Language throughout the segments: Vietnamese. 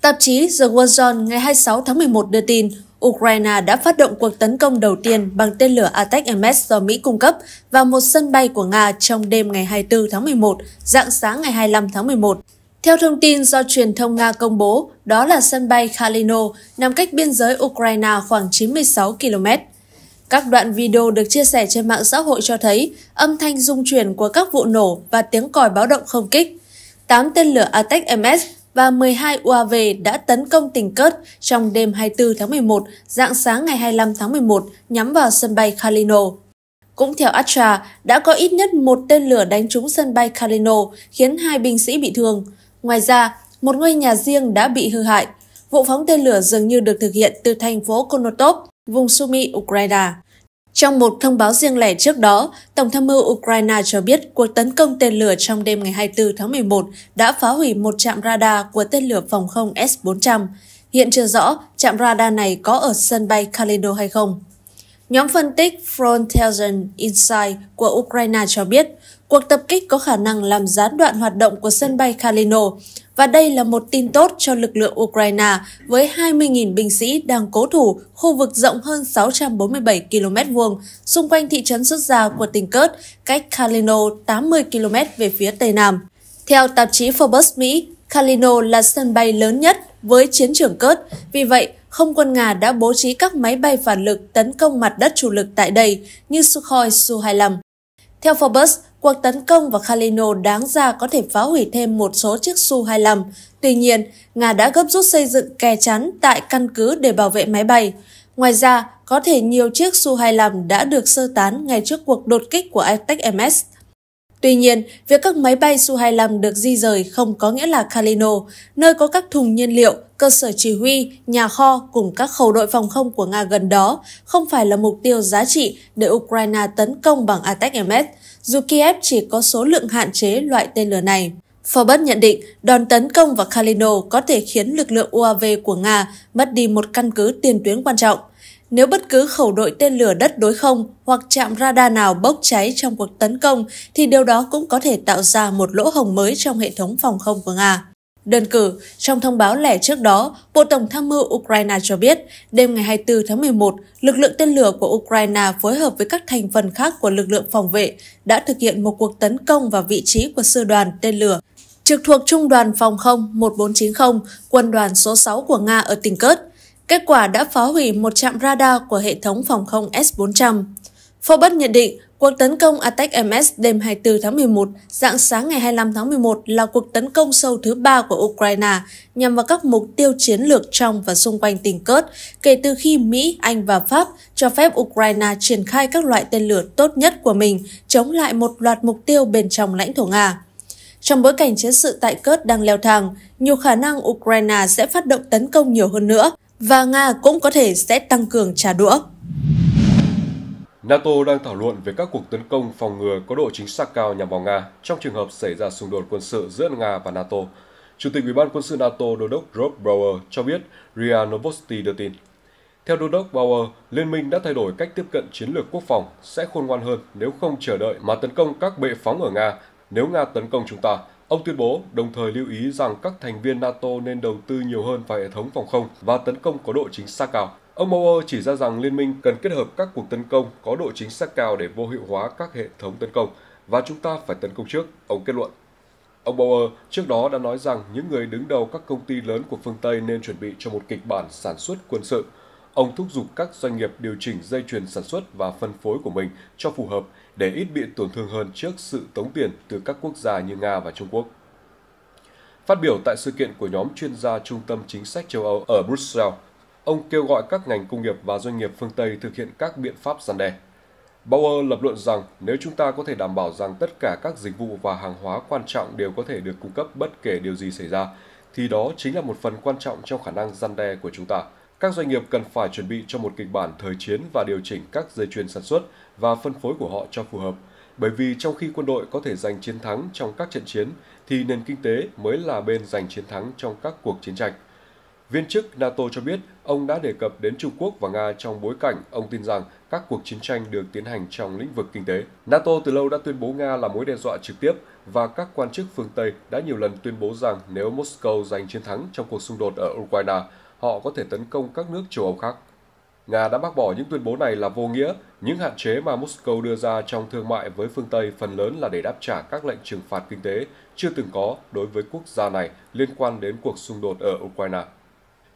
Tạp chí The Wall Zone ngày 26 tháng 11 đưa tin Ukraine đã phát động cuộc tấn công đầu tiên bằng tên lửa Atacms do Mỹ cung cấp vào một sân bay của Nga trong đêm ngày 24 tháng 11, dạng sáng ngày 25 tháng 11. Theo thông tin do truyền thông Nga công bố, đó là sân bay Kalino, nằm cách biên giới Ukraine khoảng 96 km. Các đoạn video được chia sẻ trên mạng xã hội cho thấy âm thanh rung chuyển của các vụ nổ và tiếng còi báo động không kích. Tám tên lửa Atacms và 12 UAV đã tấn công tỉnh Cớt trong đêm 24 tháng 11, dạng sáng ngày 25 tháng 11 nhắm vào sân bay Kalino. Cũng theo Astra, đã có ít nhất một tên lửa đánh trúng sân bay Kalino khiến hai binh sĩ bị thương. Ngoài ra, một ngôi nhà riêng đã bị hư hại. Vụ phóng tên lửa dường như được thực hiện từ thành phố Konotop, vùng Sumy, Ukraine. Trong một thông báo riêng lẻ trước đó, Tổng tham mưu Ukraine cho biết cuộc tấn công tên lửa trong đêm ngày 24 tháng 11 đã phá hủy một trạm radar của tên lửa phòng không S-400. Hiện chưa rõ trạm radar này có ở sân bay Kalendo hay không. Nhóm phân tích Frontalian Insight của Ukraine cho biết, cuộc tập kích có khả năng làm gián đoạn hoạt động của sân bay Kalino, và đây là một tin tốt cho lực lượng Ukraine với 20.000 binh sĩ đang cố thủ khu vực rộng hơn 647 km vuông xung quanh thị trấn xuất gia của tỉnh Kurt, cách Kalino 80 km về phía Tây Nam. Theo tạp chí Forbes Mỹ, Kalino là sân bay lớn nhất với chiến trường Kurt, vì vậy không quân Nga đã bố trí các máy bay phản lực tấn công mặt đất chủ lực tại đây như Sukhoi Su-25. Theo Forbes, cuộc tấn công vào Khalino đáng ra có thể phá hủy thêm một số chiếc Su-25. Tuy nhiên, Nga đã gấp rút xây dựng kè chắn tại căn cứ để bảo vệ máy bay. Ngoài ra, có thể nhiều chiếc Su-25 đã được sơ tán ngay trước cuộc đột kích của ITEC-MS. Tuy nhiên, việc các máy bay Su-25 được di rời không có nghĩa là Kalino, nơi có các thùng nhiên liệu, cơ sở chỉ huy, nhà kho cùng các khẩu đội phòng không của Nga gần đó không phải là mục tiêu giá trị để Ukraine tấn công bằng ATACMS, dù Kiev chỉ có số lượng hạn chế loại tên lửa này. Forbes nhận định đòn tấn công vào Kalino có thể khiến lực lượng UAV của Nga mất đi một căn cứ tiền tuyến quan trọng. Nếu bất cứ khẩu đội tên lửa đất đối không hoặc chạm radar nào bốc cháy trong cuộc tấn công, thì điều đó cũng có thể tạo ra một lỗ hồng mới trong hệ thống phòng không của Nga đơn cử, trong thông báo lẻ trước đó, Bộ Tổng tham mưu Ukraine cho biết, đêm ngày 24 tháng 11, lực lượng tên lửa của Ukraine phối hợp với các thành phần khác của lực lượng phòng vệ đã thực hiện một cuộc tấn công vào vị trí của sư đoàn tên lửa trực thuộc Trung đoàn Phòng không 1490, quân đoàn số 6 của Nga ở tỉnh Cớt. Kết quả đã phá hủy một trạm radar của hệ thống phòng không S-400. Forbes nhận định Cuộc tấn công Attack MS đêm 24 tháng 11, dạng sáng ngày 25 tháng 11 là cuộc tấn công sâu thứ ba của Ukraine nhằm vào các mục tiêu chiến lược trong và xung quanh tỉnh Cớt kể từ khi Mỹ, Anh và Pháp cho phép Ukraine triển khai các loại tên lửa tốt nhất của mình chống lại một loạt mục tiêu bên trong lãnh thổ Nga. Trong bối cảnh chiến sự tại Cớt đang leo thang, nhiều khả năng Ukraine sẽ phát động tấn công nhiều hơn nữa và Nga cũng có thể sẽ tăng cường trả đũa. NATO đang thảo luận về các cuộc tấn công phòng ngừa có độ chính xác cao nhằm vào Nga trong trường hợp xảy ra xung đột quân sự giữa Nga và NATO. Chủ tịch Ủy ban quân sự NATO Đô đốc Rob Bauer cho biết RIA Novosti đưa tin. Theo Đô đốc Bauer, Liên minh đã thay đổi cách tiếp cận chiến lược quốc phòng sẽ khôn ngoan hơn nếu không chờ đợi mà tấn công các bệ phóng ở Nga nếu Nga tấn công chúng ta. Ông tuyên bố, đồng thời lưu ý rằng các thành viên NATO nên đầu tư nhiều hơn vào hệ thống phòng không và tấn công có độ chính xác cao. Ông Bauer chỉ ra rằng liên minh cần kết hợp các cuộc tấn công có độ chính xác cao để vô hiệu hóa các hệ thống tấn công và chúng ta phải tấn công trước, ông kết luận. Ông Bauer trước đó đã nói rằng những người đứng đầu các công ty lớn của phương Tây nên chuẩn bị cho một kịch bản sản xuất quân sự. Ông thúc giục các doanh nghiệp điều chỉnh dây chuyền sản xuất và phân phối của mình cho phù hợp để ít bị tổn thương hơn trước sự tống tiền từ các quốc gia như Nga và Trung Quốc. Phát biểu tại sự kiện của nhóm chuyên gia Trung tâm Chính sách châu Âu ở Brussels, Ông kêu gọi các ngành công nghiệp và doanh nghiệp phương Tây thực hiện các biện pháp gian đe. Bauer lập luận rằng nếu chúng ta có thể đảm bảo rằng tất cả các dịch vụ và hàng hóa quan trọng đều có thể được cung cấp bất kể điều gì xảy ra, thì đó chính là một phần quan trọng trong khả năng gian đe của chúng ta. Các doanh nghiệp cần phải chuẩn bị cho một kịch bản thời chiến và điều chỉnh các dây chuyền sản xuất và phân phối của họ cho phù hợp. Bởi vì trong khi quân đội có thể giành chiến thắng trong các trận chiến, thì nền kinh tế mới là bên giành chiến thắng trong các cuộc chiến tranh. Viên chức NATO cho biết ông đã đề cập đến Trung Quốc và Nga trong bối cảnh ông tin rằng các cuộc chiến tranh được tiến hành trong lĩnh vực kinh tế. NATO từ lâu đã tuyên bố Nga là mối đe dọa trực tiếp và các quan chức phương Tây đã nhiều lần tuyên bố rằng nếu Moscow giành chiến thắng trong cuộc xung đột ở Ukraine, họ có thể tấn công các nước châu Âu khác. Nga đã bác bỏ những tuyên bố này là vô nghĩa, những hạn chế mà Moscow đưa ra trong thương mại với phương Tây phần lớn là để đáp trả các lệnh trừng phạt kinh tế chưa từng có đối với quốc gia này liên quan đến cuộc xung đột ở Ukraine.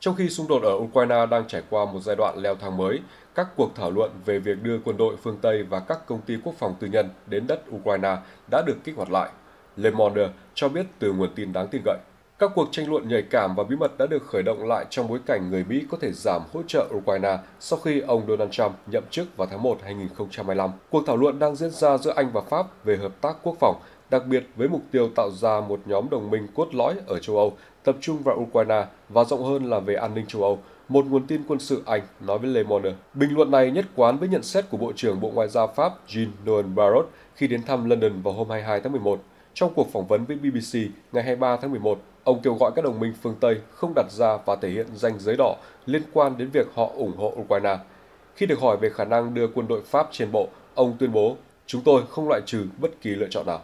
Trong khi xung đột ở Ukraine đang trải qua một giai đoạn leo thang mới, các cuộc thảo luận về việc đưa quân đội phương Tây và các công ty quốc phòng tư nhân đến đất Ukraine đã được kích hoạt lại. Le Monde cho biết từ nguồn tin đáng tin cậy. Các cuộc tranh luận nhạy cảm và bí mật đã được khởi động lại trong bối cảnh người Mỹ có thể giảm hỗ trợ Ukraine sau khi ông Donald Trump nhậm chức vào tháng 1 2025. Cuộc thảo luận đang diễn ra giữa Anh và Pháp về hợp tác quốc phòng đặc biệt với mục tiêu tạo ra một nhóm đồng minh cốt lõi ở châu Âu, tập trung vào Ukraine và rộng hơn là về an ninh châu Âu, một nguồn tin quân sự Anh nói với Le Monde. Bình luận này nhất quán với nhận xét của Bộ trưởng Bộ Ngoại giao Pháp Jean-Noël Barrot khi đến thăm London vào hôm 22 tháng 11. Trong cuộc phỏng vấn với BBC ngày 23 tháng 11, ông kêu gọi các đồng minh phương Tây không đặt ra và thể hiện danh giới đỏ liên quan đến việc họ ủng hộ Ukraine. Khi được hỏi về khả năng đưa quân đội Pháp trên bộ, ông tuyên bố Chúng tôi không loại trừ bất kỳ lựa chọn nào.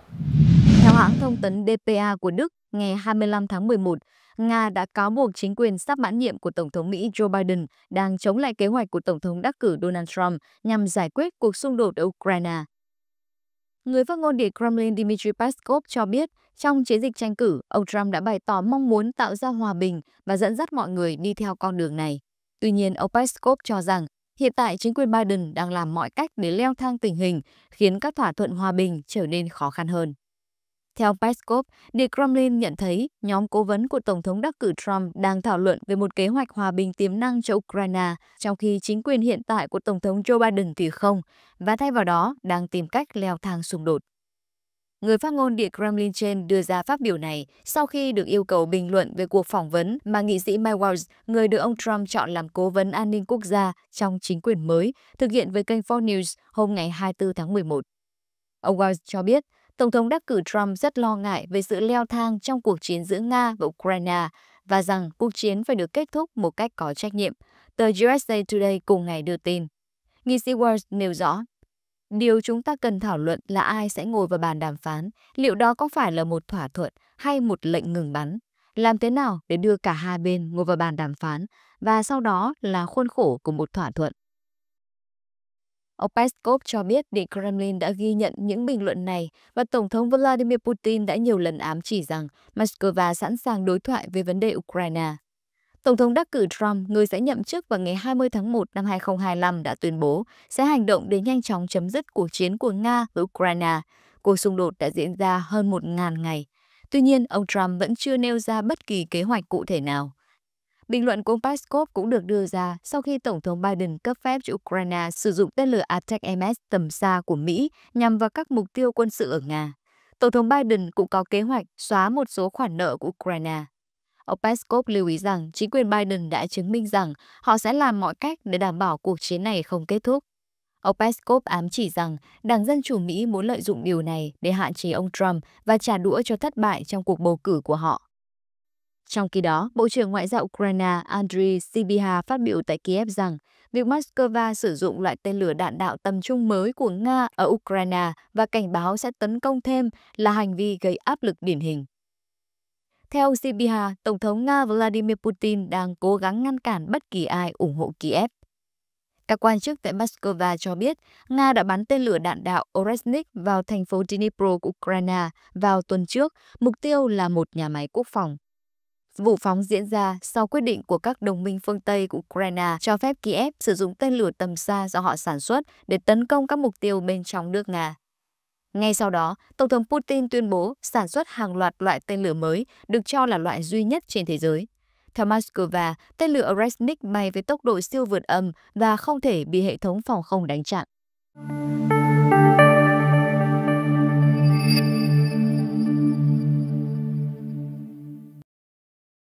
Theo hãng thông tấn DPA của Đức, ngày 25 tháng 11, Nga đã cáo buộc chính quyền sắp mãn nhiệm của Tổng thống Mỹ Joe Biden đang chống lại kế hoạch của Tổng thống đắc cử Donald Trump nhằm giải quyết cuộc xung đột ở Ukraine. Người phát ngôn Điện Kremlin Dmitry Peskov cho biết, trong chiến dịch tranh cử, ông Trump đã bày tỏ mong muốn tạo ra hòa bình và dẫn dắt mọi người đi theo con đường này. Tuy nhiên, ông Peskov cho rằng Hiện tại chính quyền Biden đang làm mọi cách để leo thang tình hình, khiến các thỏa thuận hòa bình trở nên khó khăn hơn. Theo Peskov, Điện Kremlin nhận thấy nhóm cố vấn của Tổng thống đắc cử Trump đang thảo luận về một kế hoạch hòa bình tiềm năng cho Ukraine, trong khi chính quyền hiện tại của Tổng thống Joe Biden thì không, và thay vào đó đang tìm cách leo thang xung đột. Người phát ngôn Điện Kremlin trên đưa ra phát biểu này sau khi được yêu cầu bình luận về cuộc phỏng vấn mà nghị sĩ Mike Waltz, người được ông Trump chọn làm cố vấn an ninh quốc gia trong chính quyền mới, thực hiện với kênh Fox News hôm ngày 24 tháng 11. Ông Waltz cho biết, Tổng thống đắc cử Trump rất lo ngại về sự leo thang trong cuộc chiến giữa Nga và Ukraine và rằng cuộc chiến phải được kết thúc một cách có trách nhiệm. Tờ USA Today cùng ngày đưa tin. Nghị sĩ Walsh nêu rõ, Điều chúng ta cần thảo luận là ai sẽ ngồi vào bàn đàm phán, liệu đó có phải là một thỏa thuận hay một lệnh ngừng bắn. Làm thế nào để đưa cả hai bên ngồi vào bàn đàm phán và sau đó là khuôn khổ của một thỏa thuận. Ông Peskov cho biết Điện Kremlin đã ghi nhận những bình luận này và Tổng thống Vladimir Putin đã nhiều lần ám chỉ rằng Moscow sẵn sàng đối thoại về vấn đề Ukraine. Tổng thống đắc cử Trump, người sẽ nhậm chức vào ngày 20 tháng 1 năm 2025 đã tuyên bố sẽ hành động để nhanh chóng chấm dứt cuộc chiến của Nga với Ukraine. Cuộc xung đột đã diễn ra hơn 1.000 ngày. Tuy nhiên, ông Trump vẫn chưa nêu ra bất kỳ kế hoạch cụ thể nào. Bình luận của Peskov cũng được đưa ra sau khi Tổng thống Biden cấp phép cho Ukraine sử dụng tên lửa ATACMS tầm xa của Mỹ nhằm vào các mục tiêu quân sự ở Nga. Tổng thống Biden cũng có kế hoạch xóa một số khoản nợ của Ukraine. Ông Peskov lưu ý rằng chính quyền Biden đã chứng minh rằng họ sẽ làm mọi cách để đảm bảo cuộc chiến này không kết thúc. Ông Peskov ám chỉ rằng Đảng Dân Chủ Mỹ muốn lợi dụng điều này để hạn chế ông Trump và trả đũa cho thất bại trong cuộc bầu cử của họ. Trong khi đó, Bộ trưởng Ngoại giao Ukraine Andriy Sibiha phát biểu tại Kiev rằng việc Moscow sử dụng loại tên lửa đạn đạo tầm trung mới của Nga ở Ukraine và cảnh báo sẽ tấn công thêm là hành vi gây áp lực điển hình. Theo Sibia, Tổng thống Nga Vladimir Putin đang cố gắng ngăn cản bất kỳ ai ủng hộ Kiev. Các quan chức tại Moscow cho biết Nga đã bắn tên lửa đạn đạo Oresnik vào thành phố Dnipro của Ukraine vào tuần trước, mục tiêu là một nhà máy quốc phòng. Vụ phóng diễn ra sau quyết định của các đồng minh phương Tây của Ukraine cho phép Kiev sử dụng tên lửa tầm xa do họ sản xuất để tấn công các mục tiêu bên trong nước Nga. Ngay sau đó, Tổng thống Putin tuyên bố sản xuất hàng loạt loại tên lửa mới được cho là loại duy nhất trên thế giới. Theo Moscow, tên lửa Resnik bay với tốc độ siêu vượt âm và không thể bị hệ thống phòng không đánh chặn.